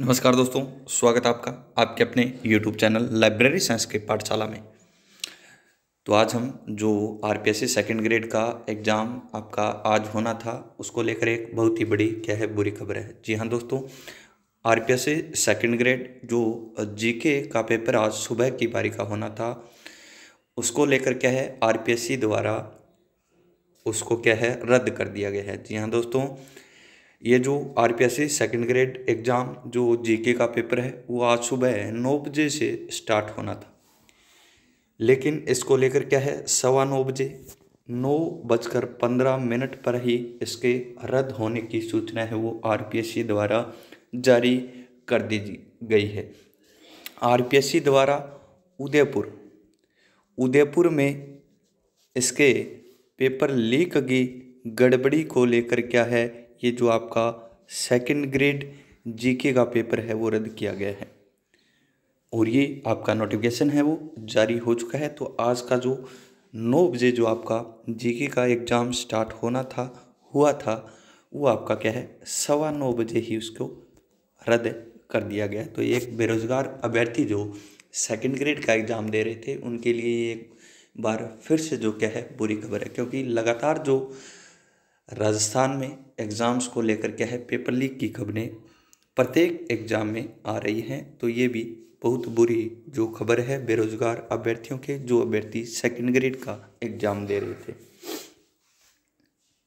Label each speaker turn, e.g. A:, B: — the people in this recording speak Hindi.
A: नमस्कार दोस्तों स्वागत है आपका आपके अपने यूट्यूब चैनल लाइब्रेरी साइंस के पाठशाला में तो आज हम जो आर पी सेकेंड ग्रेड का एग्ज़ाम आपका आज होना था उसको लेकर एक बहुत ही बड़ी क्या है बुरी खबर है जी हाँ दोस्तों आर पी सेकेंड ग्रेड जो जीके का पेपर आज सुबह की बारी का होना था उसको लेकर क्या है आर द्वारा उसको क्या है रद्द कर दिया गया है जी हाँ दोस्तों ये जो R P S C second grade exam जो जी के का पेपर है वो आज सुबह नौ बजे से स्टार्ट होना था लेकिन इसको लेकर क्या है सवा नौ बजे नौ बजकर पंद्रह मिनट पर ही इसके रद्द होने की सूचना है वो आर पी एस सी द्वारा जारी कर दी गई है आर पी एस सी द्वारा उदयपुर उदयपुर में इसके पेपर लीक की गड़बड़ी को लेकर क्या है ये जो आपका सेकंड ग्रेड जीके का पेपर है वो रद्द किया गया है और ये आपका नोटिफिकेशन है वो जारी हो चुका है तो आज का जो नौ बजे जो आपका जीके का एग्ज़ाम स्टार्ट होना था हुआ था वो आपका क्या है सवा नौ बजे ही उसको रद्द कर दिया गया तो एक बेरोज़गार अभ्यर्थी जो सेकंड ग्रेड का एग्ज़ाम दे रहे थे उनके लिए एक बार फिर से जो क्या है बुरी खबर है क्योंकि लगातार जो राजस्थान में एग्ज़ाम्स को लेकर क्या है पेपर लीक की खबरें प्रत्येक एग्ज़ाम में आ रही हैं तो ये भी बहुत बुरी जो खबर है बेरोज़गार अभ्यर्थियों के जो अभ्यर्थी सेकंड ग्रेड का एग्ज़ाम दे रहे थे